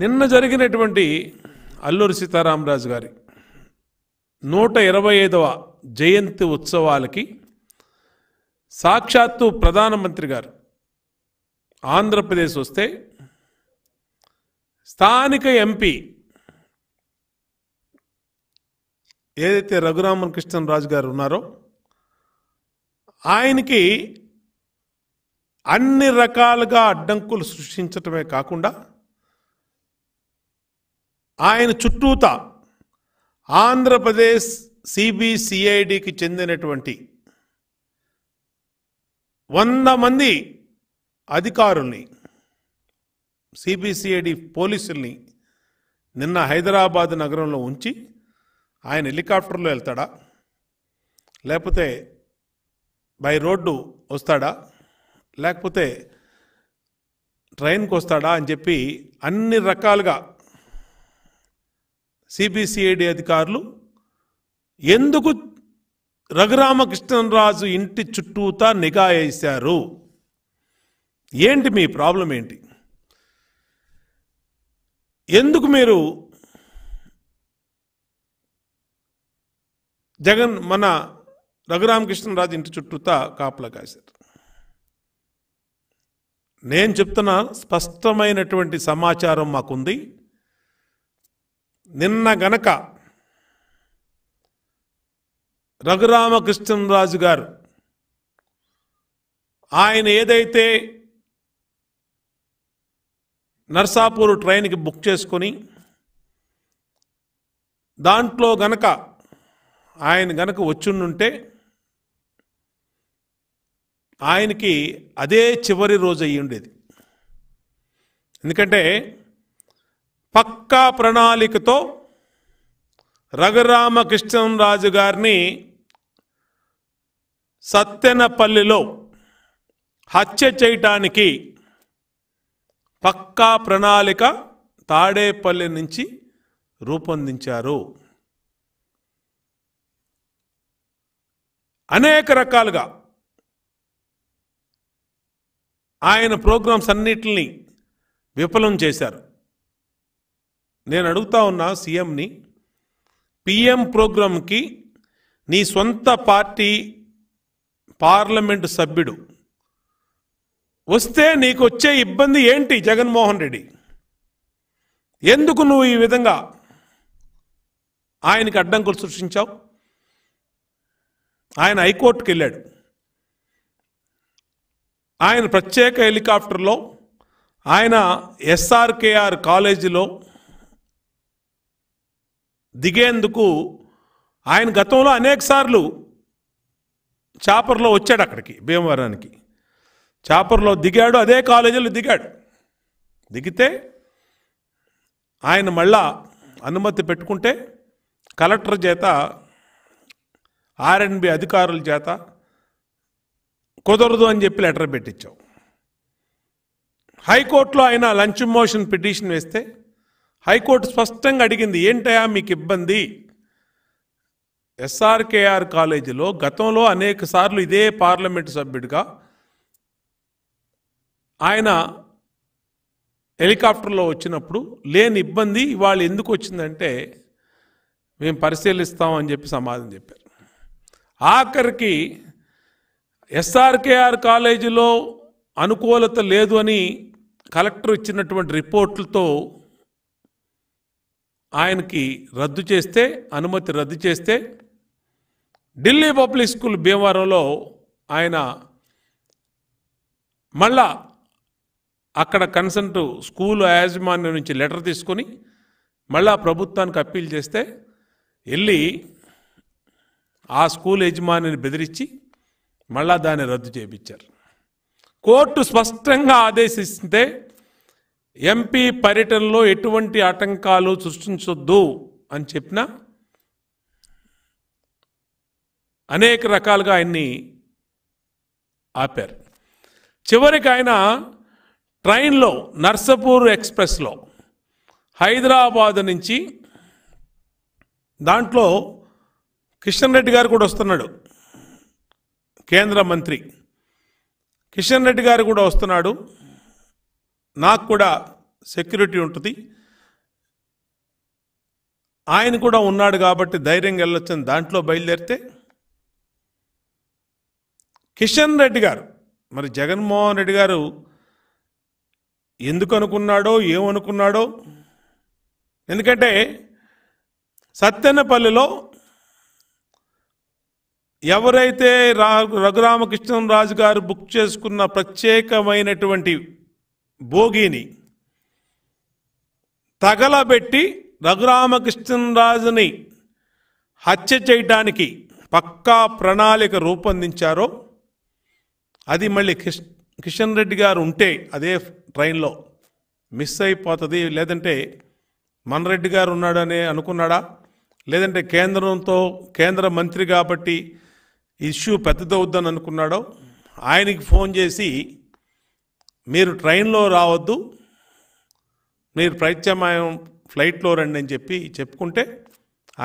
నిన్న జరిగినటువంటి అల్లూరి సీతారామరాజు గారి నూట ఇరవై ఐదవ జయంతి ఉత్సవాలకి సాక్షాత్తు ప్రధానమంత్రి గారు ఆంధ్రప్రదేశ్ వస్తే స్థానిక ఎంపీ ఏదైతే రఘురామన్ కృష్ణరాజు గారు ఉన్నారో ఆయనకి అన్ని రకాలుగా అడ్డంకులు సృష్టించటమే కాకుండా ఆయన చుట్టూత ఆంధ్రప్రదేశ్ సిబిసిఐడికి చెందినటువంటి వంద మంది అధికారుల్ని సిబిసిఐడి పోలీసుల్ని నిన్న హైదరాబాద్ నగరంలో ఉంచి ఆయన హెలికాప్టర్లో వెళ్తాడా లేకపోతే బై రోడ్డు వస్తాడా లేకపోతే ట్రైన్కి వస్తాడా అని చెప్పి అన్ని రకాలుగా సిబిసిఐడి అధికారులు ఎందుకు రఘురామకృష్ణరాజు ఇంటి చుట్టూతా నిఘా వేశారు ఏంటి మీ ప్రాబ్లం ఏంటి ఎందుకు మీరు జగన్ మన రఘురామకృష్ణరాజు ఇంటి చుట్టూతా కాపలా కాశారు నేను చెప్తున్నా స్పష్టమైనటువంటి సమాచారం మాకుంది నిన్న గనక రఘురామకృష్ణరాజు గారు ఆయన ఏదైతే నర్సాపూర్ ట్రైన్కి బుక్ చేసుకొని దాంట్లో గనక ఆయన గనక వచ్చిండుంటే ఆయనకి అదే చివరి రోజు అయ్యి ఉండేది ఎందుకంటే పక్కా ప్రణాళికతో రఘురామకృష్ణరాజు గారిని సత్తెనపల్లిలో హత్య చేయటానికి పక్కా ప్రణాళిక తాడేపల్లి నుంచి రూపొందించారు అనేక రకాలుగా ఆయన ప్రోగ్రామ్స్ అన్నిటిని విఫలం చేశారు నేను అడుగుతా ఉన్నా సీఎంని పిఎం ప్రోగ్రాంకి నీ సొంత పార్టీ పార్లమెంటు సభ్యుడు వస్తే నీకు వచ్చే ఇబ్బంది ఏంటి జగన్మోహన్ రెడ్డి ఎందుకు నువ్వు ఈ విధంగా ఆయనకి అడ్డంకులు సృష్టించావు ఆయన హైకోర్టుకి వెళ్ళాడు ఆయన ప్రత్యేక హెలికాప్టర్లో ఆయన ఎస్ఆర్కేఆర్ కాలేజీలో దిగేందుకు ఆయన గతంలో అనేకసార్లు చాపర్లో వచ్చాడు అక్కడికి భీమవరానికి చాపర్లో దిగాడు అదే కాలేజీలో దిగాడు దిగితే ఆయన మళ్ళా అనుమతి పెట్టుకుంటే కలెక్టర్ చేత బి అధికారుల చేత కుదరదు అని చెప్పి లెటర్ పెట్టించాం హైకోర్టులో ఆయన లంచ్ మోషన్ పిటిషన్ వేస్తే హైకోర్టు స్పష్టంగా అడిగింది ఏంటయా మీకు ఇబ్బంది ఎస్ఆర్కేఆర్ కాలేజీలో గతంలో అనేక సార్లు ఇదే పార్లమెంటు సభ్యుడిగా ఆయన హెలికాప్టర్లో వచ్చినప్పుడు లేని ఇబ్బంది ఇవాళ ఎందుకు వచ్చిందంటే మేము పరిశీలిస్తాం అని చెప్పి సమాధానం చెప్పారు ఆఖరికి ఎస్ఆర్కేఆర్ కాలేజీలో అనుకూలత లేదు అని కలెక్టర్ ఇచ్చినటువంటి రిపోర్ట్లతో ఆయనకి రద్దు చేస్తే అనుమతి రద్దు చేస్తే ఢిల్లీ పబ్లిక్ స్కూల్ భీమవరంలో ఆయన మళ్ళా అక్కడ కన్సల్ట్ స్కూల్ యాజమాన్యం నుంచి లెటర్ తీసుకొని మళ్ళా ప్రభుత్వానికి అప్పీల్ చేస్తే వెళ్ళి ఆ స్కూల్ యజమానిని బెదిరించి మళ్ళా దాన్ని రద్దు చేయించారు కోర్టు స్పష్టంగా ఆదేశిస్తే ఎంపీ పర్యటనలో ఎటువంటి ఆటంకాలు సృష్టించొద్దు అని చెప్పిన అనేక రకాలుగా ఆయన్ని ఆపారు చివరికి ఆయన ట్రైన్లో నర్సపూర్ ఎక్స్ప్రెస్లో హైదరాబాద్ నుంచి దాంట్లో కిషన్ రెడ్డి గారు కూడా వస్తున్నాడు కేంద్ర మంత్రి కిషన్ రెడ్డి గారు కూడా వస్తున్నాడు నాకు కూడా సెక్యూరిటీ ఉంటుంది ఆయన కూడా ఉన్నాడు కాబట్టి ధైర్యంగా వెళ్ళొచ్చని దాంట్లో బయలుదేరితే కిషన్ రెడ్డి గారు మరి జగన్మోహన్ రెడ్డి గారు ఎందుకు అనుకున్నాడో ఏమనుకున్నాడో ఎందుకంటే సత్యన్నపల్లిలో ఎవరైతే రా రఘురామకృష్ణరాజు గారు బుక్ చేసుకున్న ప్రత్యేకమైనటువంటి భోగిని తగలబెట్టి రఘురామకృష్ణరాజుని హత్య చేయటానికి పక్కా ప్రణాళిక రూపొందించారో అది మళ్ళీ కిష్ కిషన్ రెడ్డి గారు ఉంటే అదే ట్రైన్లో మిస్ అయిపోతుంది లేదంటే మన రెడ్డి గారు ఉన్నాడని అనుకున్నాడా లేదంటే కేంద్రంతో కేంద్ర మంత్రి కాబట్టి ఇష్యూ పెద్దదవుద్దని అనుకున్నాడో ఆయనకి ఫోన్ చేసి మీరు ట్రైన్లో రావద్దు మీరు ప్రత్యామ్నాయం ఫ్లైట్లో రండి అని చెప్పి చెప్పుకుంటే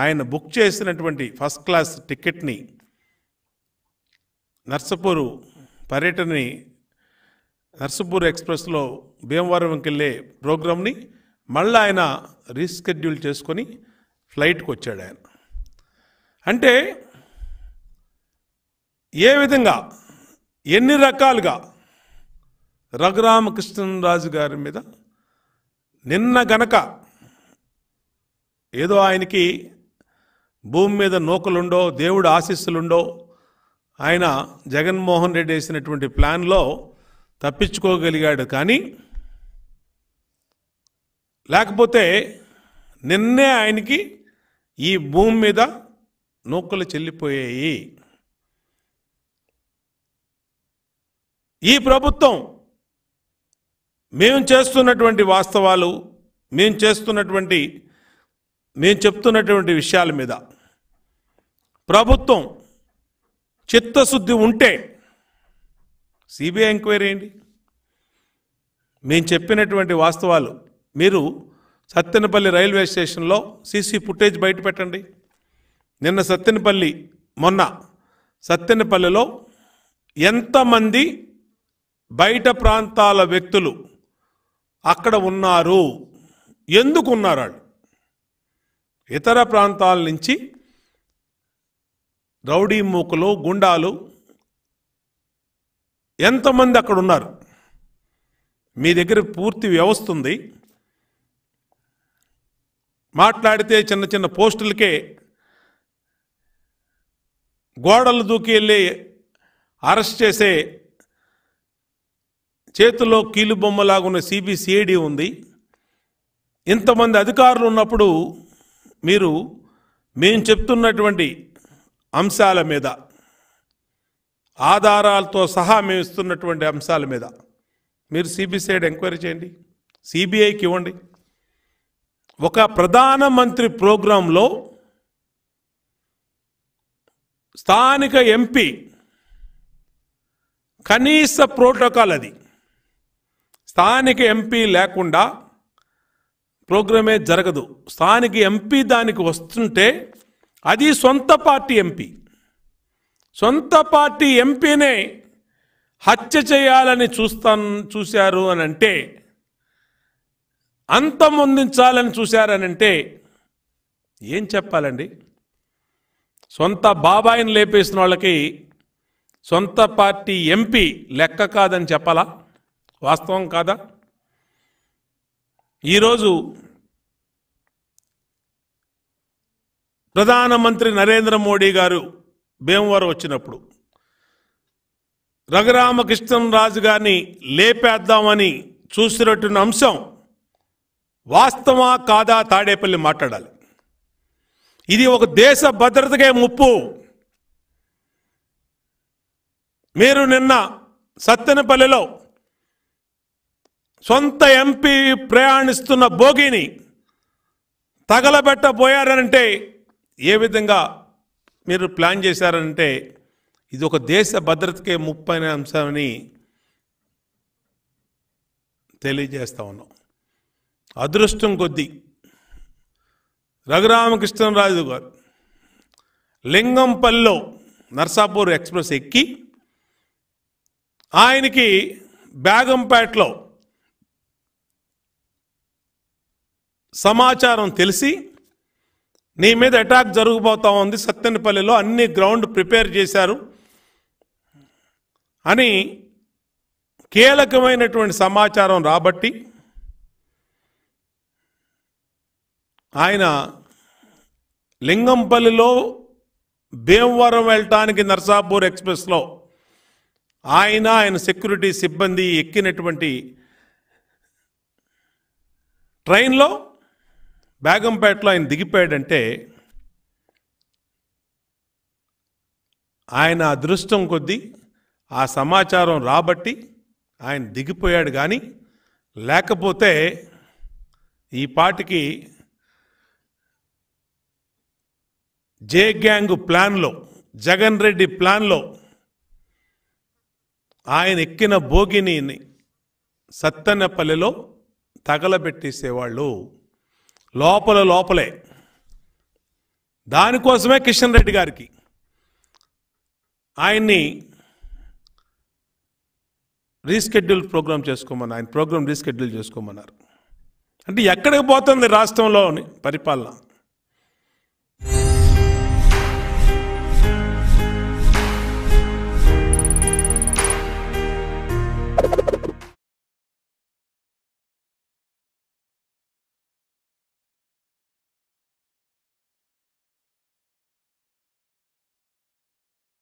ఆయన బుక్ చేసినటువంటి ఫస్ట్ క్లాస్ టికెట్ని నర్సపూరు పర్యటనని నర్సపూర్ ఎక్స్ప్రెస్లో భీమవరంకి వెళ్ళే ప్రోగ్రామ్ని మళ్ళీ ఆయన రీస్కెడ్యూల్ చేసుకొని ఫ్లైట్కి వచ్చాడు ఆయన అంటే ఏ విధంగా ఎన్ని రకాలుగా రఘురామకృష్ణరాజు గారి మీద నిన్న గనక ఏదో ఆయనకి భూమి మీద నూకలుండో దేవుడు ఆశీస్సులుండో ఆయన జగన్మోహన్ రెడ్డి వేసినటువంటి ప్లాన్లో తప్పించుకోగలిగాడు కానీ లేకపోతే నిన్నే ఆయనకి ఈ భూమి మీద నూకలు చెల్లిపోయాయి ఈ ప్రభుత్వం మేము చేస్తున్నటువంటి వాస్తవాలు మేము చేస్తున్నటువంటి మేము చెప్తున్నటువంటి విషయాల మీద ప్రభుత్వం చిత్తశుద్ధి ఉంటే సిబిఐ ఎంక్వైరీ ఏంటి మేము చెప్పినటువంటి వాస్తవాలు మీరు సత్తెనపల్లి రైల్వే స్టేషన్లో సీసీ ఫుటేజ్ బయట పెట్టండి నిన్న సత్తెనపల్లి మొన్న సత్తెనపల్లిలో ఎంతమంది బయట ప్రాంతాల వ్యక్తులు అక్కడ ఉన్నారు ఎందుకు ఉన్నారు వాళ్ళు ఇతర ప్రాంతాల నుంచి రౌడీ మూకులు గుండాలు ఎంతమంది అక్కడ ఉన్నారు మీ దగ్గర పూర్తి వ్యవస్థ ఉంది మాట్లాడితే చిన్న చిన్న పోస్టులకే గోడలు దూకి వెళ్ళి అరెస్ట్ చేసే చేతిలో కీలుబొమ్మలాగున్న సిబిసిఐడి ఉంది ఇంతమంది అధికారులు ఉన్నప్పుడు మీరు మేము చెప్తున్నటువంటి అంశాల మీద ఆధారాలతో సహా మేము ఇస్తున్నటువంటి అంశాల మీద మీరు సిబిసిఐడి ఎంక్వైరీ చేయండి సిబిఐకి ఇవ్వండి ఒక ప్రధానమంత్రి ప్రోగ్రాంలో స్థానిక ఎంపీ కనీస ప్రోటోకాల్ అది స్థానిక ఎంపీ లేకుండా ప్రోగ్రామే జరగదు స్థానిక ఎంపీ దానికి వస్తుంటే అది సొంత పార్టీ ఎంపీ సొంత పార్టీ ఎంపీనే హత్య చేయాలని చూస్తాం చూశారు అని అంటే అందించాలని చూశారనంటే ఏం చెప్పాలండి సొంత బాబాయిని లేపేసిన వాళ్ళకి సొంత పార్టీ ఎంపీ లెక్క కాదని చెప్పాలా వాస్తవం కాదా ఈరోజు ప్రధానమంత్రి నరేంద్ర మోడీ గారు భీమవరం వచ్చినప్పుడు రఘురామకృష్ణరాజు గారిని లేపేద్దామని చూసినట్టున్న అంశం వాస్తవా కాదా తాడేపల్లి మాట్లాడాలి ఇది ఒక దేశ భద్రతకే ముప్పు మీరు నిన్న సత్తెనపల్లిలో సొంత ఎంపీ ప్రయాణిస్తున్న బోగిని తగలబెట్టబోయారంటే ఏ విధంగా మీరు ప్లాన్ చేశారంటే ఇది ఒక దేశ భద్రతకే ముప్పైన అంశమని తెలియజేస్తా ఉన్నాం అదృష్టం కొద్దీ రఘురామకృష్ణరాజు గారు లింగంపల్లిలో నర్సాపూర్ ఎక్స్ప్రెస్ ఎక్కి ఆయనకి బేగంపేటలో సమాచారం తెలిసి నీ మీద అటాక్ జరగబోతా ఉంది సత్తెనపల్లిలో అన్ని గ్రౌండ్ ప్రిపేర్ చేశారు అని కీలకమైనటువంటి సమాచారం రాబట్టి ఆయన లింగంపల్లిలో భీమవరం వెళ్ళటానికి నర్సాపూర్ ఎక్స్ప్రెస్లో ఆయన ఆయన సెక్యూరిటీ సిబ్బంది ఎక్కినటువంటి ట్రైన్లో బేగంపేటలో ఆయన దిగిపోయాడంటే ఆయన అదృష్టం కొద్దీ ఆ సమాచారం రాబట్టి ఆయన దిగిపోయాడు కానీ లేకపోతే ఈ పాటికి జే గ్యాంగ్ ప్లాన్లో జగన్ రెడ్డి ప్లాన్లో ఆయన ఎక్కిన భోగిని సత్తన్నపల్లిలో తగలబెట్టేసేవాళ్ళు లోపల లోపలే దానికోసమే కిషన్ రెడ్డి గారికి ఆయన్ని రీస్కెడ్యూల్ ప్రోగ్రామ్ చేసుకోమన్నారు ఆయన ప్రోగ్రామ్ రీస్కెడ్యూల్ చేసుకోమన్నారు అంటే ఎక్కడికి పోతుంది రాష్ట్రంలోని పరిపాలన